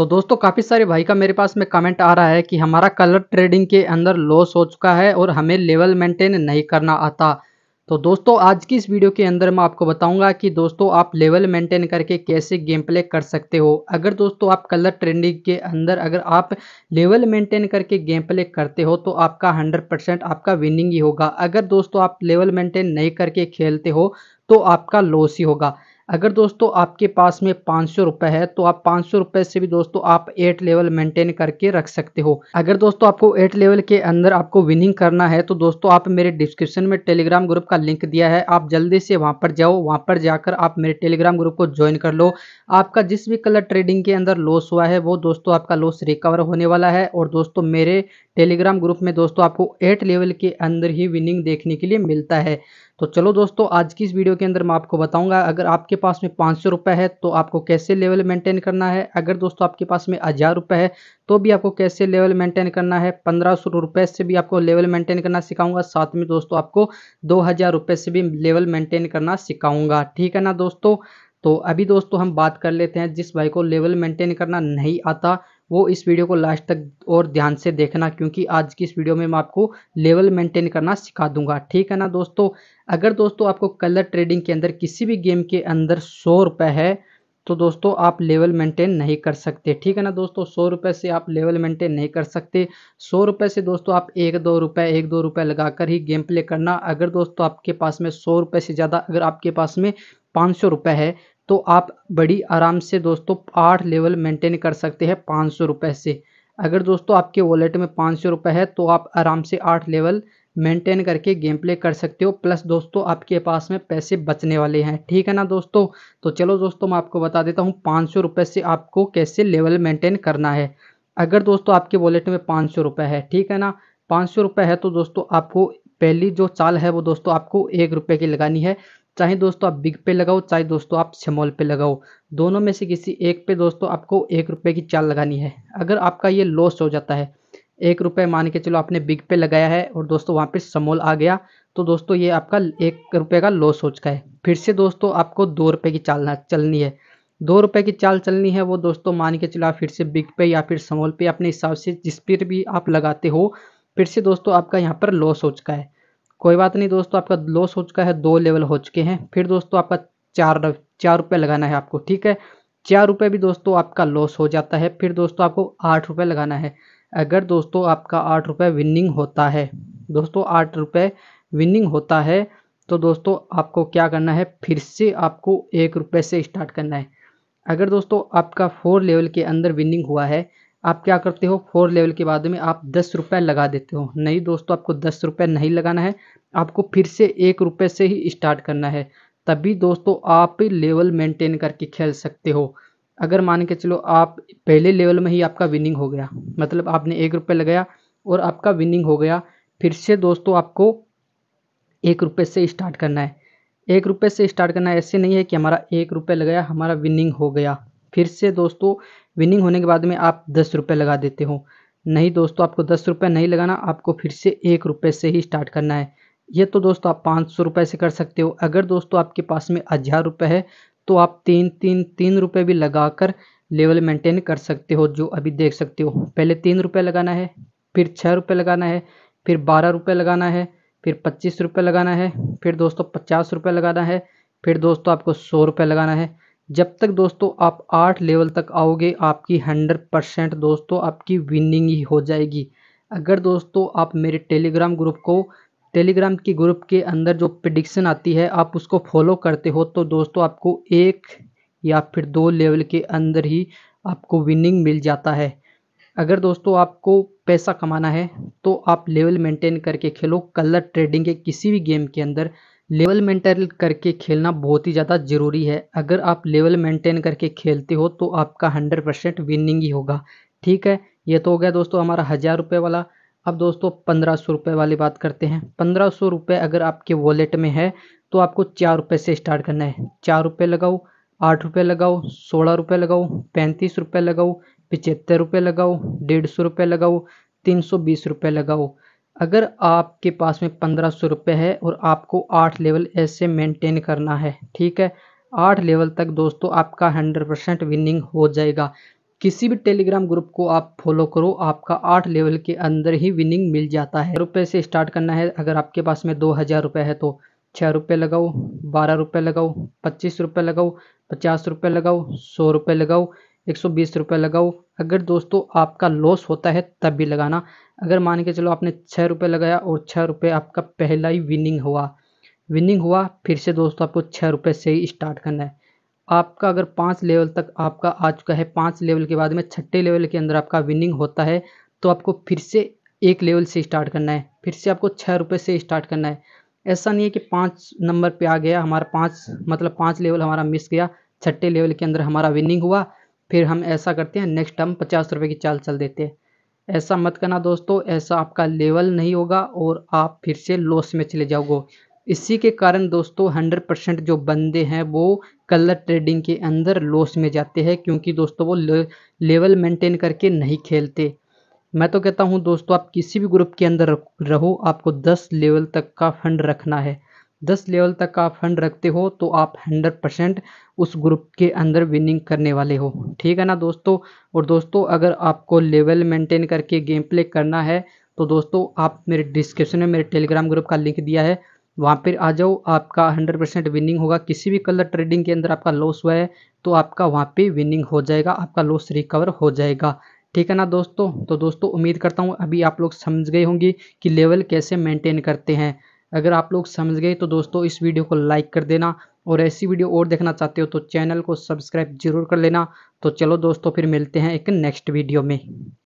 तो दोस्तों काफ़ी सारे भाई का मेरे पास में कमेंट आ रहा है कि हमारा कलर ट्रेडिंग के अंदर लॉस हो चुका है और हमें लेवल मेंटेन नहीं करना आता तो दोस्तों आज की इस वीडियो के अंदर मैं आपको बताऊंगा कि दोस्तों आप लेवल मेंटेन करके कैसे गेम प्ले कर सकते हो अगर दोस्तों आप कलर ट्रेंडिंग के अंदर अगर आप लेवल मेंटेन करके गेम प्ले करते हो तो आपका 100 परसेंट आपका विनिंग ही होगा अगर दोस्तों आप लेवल मेंटेन नहीं करके खेलते हो तो आपका लॉस ही होगा अगर दोस्तों आपके पास में पाँच सौ है तो आप पाँच सौ से भी दोस्तों आप एट लेवल मेंटेन करके रख सकते हो अगर दोस्तों आपको एट लेवल के अंदर आपको विनिंग करना है तो दोस्तों आप मेरे डिस्क्रिप्शन में टेलीग्राम ग्रुप का लिंक दिया है आप जल्दी से वहाँ पर जाओ वहाँ पर जाकर आप मेरे टेलीग्राम ग्रुप को ज्वाइन कर लो आपका जिस भी कलर ट्रेडिंग के अंदर लॉस हुआ है वो दोस्तों आपका लॉस रिकवर होने वाला है और दोस्तों मेरे टेलीग्राम ग्रुप में दोस्तों आपको एट लेवल के अंदर ही विनिंग देखने के लिए मिलता है तो चलो दोस्तों आज की इस वीडियो के अंदर मैं आपको बताऊंगा अगर आपके पास में पाँच सौ रुपये है तो आपको कैसे लेवल मेंटेन करना है अगर दोस्तों आपके पास में हज़ार रुपये है तो भी आपको कैसे लेवल मेंटेन करना है पंद्रह सौ रुपये से भी आपको लेवल मेंटेन करना सिखाऊंगा साथ में दोस्तों आपको दो हज़ार रुपये से भी लेवल मेंटेन करना सिखाऊंगा ठीक है ना दोस्तों तो अभी दोस्तों हम बात कर लेते हैं जिस भाई को लेवल मेंटेन करना नहीं आता वो इस वीडियो को लास्ट तक और ध्यान से देखना क्योंकि आज की इस वीडियो में मैं आपको लेवल मेंटेन करना सिखा दूंगा ठीक है ना दोस्तों अगर दोस्तों आपको कलर ट्रेडिंग के अंदर किसी भी गेम के अंदर सौ रुपये है तो दोस्तों आप लेवल मेंटेन नहीं कर सकते ठीक है ना दोस्तों सौ रुपये से आप लेवल मेंटेन नहीं कर सकते सौ रुपये से दोस्तों आप एक दो रुपये एक दो रुपये लगाकर ही गेम प्ले करना अगर दोस्तों आपके पास में सौ रुपये से ज़्यादा अगर आपके पास में पाँच सौ रुपये है तो आप बड़ी आराम से दोस्तों आठ लेवल मेंटेन कर सकते हैं पाँच सौ रुपये से अगर दोस्तों आपके वॉलेट में पाँच सौ रुपये है तो आप आराम से आठ लेवल मेंटेन करके गेम प्ले कर सकते हो प्लस दोस्तों आपके पास में पैसे बचने वाले हैं ठीक है ना दोस्तों तो चलो दोस्तों मैं आपको बता देता हूँ पाँच सौ रुपये से आपको कैसे लेवल मेंटेन करना है अगर दोस्तों आपके वॉलेट में पाँच सौ रुपये है ठीक है ना पाँच सौ रुपये है तो दोस्तों आपको पहली जो चाल है वो दोस्तों आपको एक रुपये की लगानी है चाहे दोस्तों आप बिग पे लगाओ चाहे दोस्तों आप स्मॉल पे लगाओ दोनों में से किसी एक पे दोस्तों आपको एक रुपये की चाल लगानी है अगर आपका ये लॉस हो जाता है एक रुपये मान के चलो आपने बिग पे लगाया है और दोस्तों वहाँ पे समोल आ गया तो दोस्तों ये आपका एक रुपये का लॉस हो चुका है फिर से दोस्तों आपको दो रुपये की चाल चलनी है दो रुपये की चाल चलनी है वो दोस्तों मान के चलो आप फिर से बिग पे या फिर समोल पे अपने हिसाब से जिस पर भी आप लगाते हो फिर से दोस्तों आपका यहाँ पर लॉस हो चुका है कोई बात नहीं दोस्तों आपका लॉस हो चुका है दो लेवल हो चुके हैं फिर दोस्तों आपका चार चार रुपये लगाना है आपको ठीक है चार रुपये भी दोस्तों आपका लॉस हो जाता है फिर दोस्तों आपको आठ रुपये लगाना है अगर दोस्तों आपका आठ रुपये विनिंग होता है दोस्तों आठ रुपये विनिंग होता है तो दोस्तों आपको क्या करना है फिर से आपको एक रुपये से स्टार्ट करना है अगर दोस्तों आपका फोर लेवल के अंदर विनिंग हुआ है आप क्या करते हो फोर लेवल के बाद में आप दस रुपये लगा देते हो नहीं दोस्तों आपको दस रुपये नहीं लगाना है आपको फिर से एक रुपये से ही स्टार्ट करना है तभी दोस्तों आप लेवल मेंटेन करके खेल सकते हो अगर मान के चलो आप पहले लेवल में ही आपका विनिंग हो गया मतलब आपने एक रुपये लगाया और आपका विनिंग हो गया फिर से दोस्तों आपको एक रुपये से स्टार्ट करना है एक रुपये से स्टार्ट करना ऐसे नहीं है कि हमारा एक रुपये लगाया हमारा विनिंग हो गया फिर से दोस्तों विनिंग होने के बाद में आप दस रुपये लगा देते हो नहीं दोस्तों आपको दस रुपये नहीं लगाना आपको फिर से एक रुपये से ही स्टार्ट करना है ये तो दोस्तों आप पाँच सौ रुपये से कर सकते हो अगर दोस्तों आपके पास में हज़ार रुपये है तो आप तीन तीन तीन रुपये भी लगाकर लेवल मेंटेन कर सकते हो जो अभी देख सकते हो पहले तीन रुपये लगाना है फिर छः रुपये लगाना है फिर बारह रुपये लगाना है फिर पच्चीस रुपये लगाना है फिर दोस्तों पचास रुपये लगाना है फिर दोस्तों आपको सौ रुपये लगाना है जब तक दोस्तों आप आठ लेवल तक आओगे आपकी हंड्रेड परसेंट दोस्तों आपकी विनिंग ही हो जाएगी अगर दोस्तों आप मेरे टेलीग्राम ग्रुप को टेलीग्राम के ग्रुप के अंदर जो प्रडिक्शन आती है आप उसको फॉलो करते हो तो दोस्तों आपको एक या फिर दो लेवल के अंदर ही आपको विनिंग मिल जाता है अगर दोस्तों आपको पैसा कमाना है तो आप लेवल मेंटेन करके खेलो कलर ट्रेडिंग के किसी भी गेम के अंदर लेवल मेंटेन करके खेलना बहुत ही ज़्यादा ज़रूरी है अगर आप लेवल मेंटेन करके खेलते हो तो आपका हंड्रेड परसेंट विनिंग ही होगा ठीक है ये तो हो गया दोस्तों हमारा हज़ार रुपये वाला अब दोस्तों पंद्रह सौ रुपये वाली बात करते हैं पंद्रह सौ रुपये अगर आपके वॉलेट में है तो आपको चार रुपये से स्टार्ट करना है चार रुपये लगाओ आठ रुपये लगाओ सोलह रुपये लगाओ पैंतीस रुपये लगाओ पिचहत्तर रुपये लगाओ डेढ़ सौ रुपये लगाओ तीन सौ बीस रुपये लगाओ अगर आपके पास में पंद्रह सौ रुपये है और आपको आठ लेवल ऐसे मेंटेन करना है ठीक है आठ लेवल तक दोस्तों आपका हंड्रेड परसेंट विनिंग हो जाएगा किसी भी टेलीग्राम ग्रुप को आप फॉलो करो आपका आठ लेवल के अंदर ही विनिंग मिल जाता है रुपये से स्टार्ट करना है अगर आपके पास में दो हज़ार रुपये है तो छः रुपये लगाओ बारह रुपये लगाओ पच्चीस रुपये लगाओ पचास रुपये लगाओ सौ रुपये लगाओ एक सौ बीस रुपये लगाओ अगर दोस्तों आपका लॉस होता है तब भी लगाना अगर मान के चलो आपने छः रुपये लगाया और छः रुपये आपका पहला ही विनिंग हुआ विनिंग हुआ फिर से दोस्तों आपको छः रुपये से ही स्टार्ट करना है आपका अगर पाँच लेवल तक आपका आ चुका है पाँच लेवल के बाद में छठे लेवल के अंदर आपका विनिंग होता है तो आपको फिर से एक लेवल से स्टार्ट करना है फिर से आपको छः रुपये से स्टार्ट करना है ऐसा नहीं है कि पाँच नंबर पे आ गया हमारा पाँच मतलब पाँच लेवल हमारा मिस गया छठे लेवल के अंदर हमारा विनिंग हुआ फिर हम ऐसा करते हैं नेक्स्ट हम पचास रुपये की चाल चल देते हैं ऐसा मत करना दोस्तों ऐसा आपका लेवल नहीं होगा और आप फिर से लॉस में चले जाओगे इसी के कारण दोस्तों हंड्रेड परसेंट जो बंदे हैं वो कलर ट्रेडिंग के अंदर लॉस में जाते हैं क्योंकि दोस्तों वो लेवल मेंटेन करके नहीं खेलते मैं तो कहता हूं दोस्तों आप किसी भी ग्रुप के अंदर रहो आपको दस लेवल तक का फंड रखना है दस लेवल तक का फंड रखते हो तो आप हंड्रेड परसेंट उस ग्रुप के अंदर विनिंग करने वाले हो ठीक है ना दोस्तों और दोस्तों अगर आपको लेवल मेंटेन करके गेम प्ले करना है तो दोस्तों आप मेरे डिस्क्रिप्शन में मेरे टेलीग्राम ग्रुप का लिंक दिया है वहाँ पर आ जाओ आपका हंड्रेड परसेंट विनिंग होगा किसी भी कलर ट्रेडिंग के अंदर आपका लॉस हुआ है तो आपका वहाँ पे विनिंग हो जाएगा आपका लॉस रिकवर हो जाएगा ठीक है ना दोस्तों तो दोस्तों उम्मीद करता हूँ अभी आप लोग समझ गए होंगे कि लेवल कैसे मेंटेन करते हैं अगर आप लोग समझ गए तो दोस्तों इस वीडियो को लाइक कर देना और ऐसी वीडियो और देखना चाहते हो तो चैनल को सब्सक्राइब जरूर कर लेना तो चलो दोस्तों फिर मिलते हैं एक नेक्स्ट वीडियो में